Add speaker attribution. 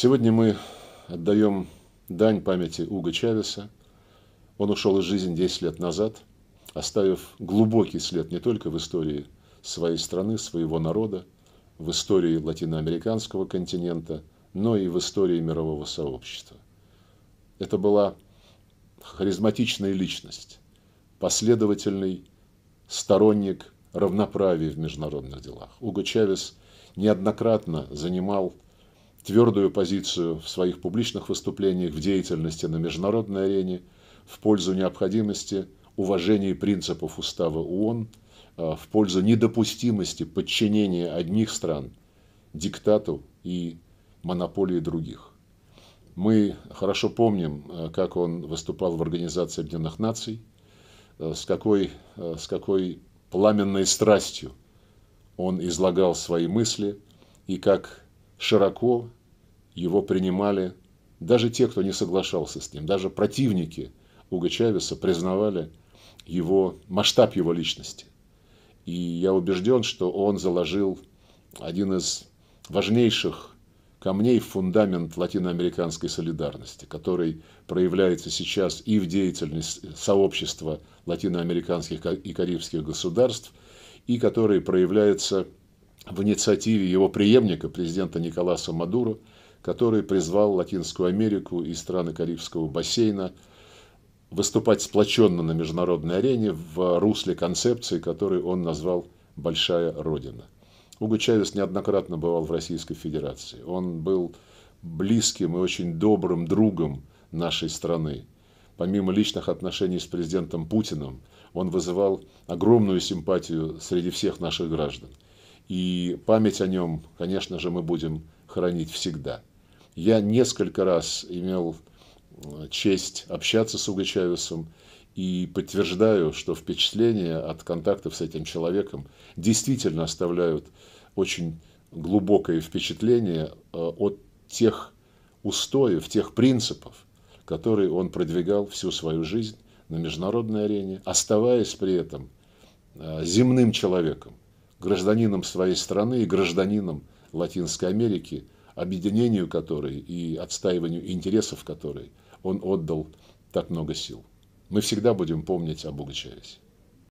Speaker 1: Сегодня мы отдаем дань памяти Уга Чавеса. Он ушел из жизни 10 лет назад, оставив глубокий след не только в истории своей страны, своего народа, в истории латиноамериканского континента, но и в истории мирового сообщества. Это была харизматичная личность, последовательный сторонник равноправия в международных делах. Уго Чавес неоднократно занимал твердую позицию в своих публичных выступлениях, в деятельности на международной арене, в пользу необходимости уважения принципов устава ООН, а, в пользу недопустимости подчинения одних стран диктату и монополии других. Мы хорошо помним, а, как он выступал в Организации Объединенных Наций, а, с какой, с какой пламенной страстью он излагал свои мысли и как широко его принимали даже те, кто не соглашался с ним, даже противники Уга Чавеса признавали его, масштаб его личности. И я убежден, что он заложил один из важнейших камней в фундамент латиноамериканской солидарности, который проявляется сейчас и в деятельности сообщества латиноамериканских и карибских государств, и который проявляется в инициативе его преемника, президента Николаса Мадуро, который призвал Латинскую Америку и страны Карибского бассейна выступать сплоченно на международной арене в русле концепции, которую он назвал «Большая Родина». Уго Чавес неоднократно бывал в Российской Федерации. Он был близким и очень добрым другом нашей страны. Помимо личных отношений с президентом Путиным, он вызывал огромную симпатию среди всех наших граждан – и память о нем, конечно же, мы будем хранить всегда. Я несколько раз имел э, честь общаться с Угачависом и подтверждаю, что впечатления от контактов с этим человеком действительно оставляют очень глубокое впечатление э, от тех устоев, тех принципов, которые он продвигал всю свою жизнь на международной арене, оставаясь при этом э, земным человеком, гражданином своей страны и гражданином Латинской Америки, объединению которой и отстаиванию интересов которой он отдал так много сил. Мы всегда будем помнить о Бугачеве.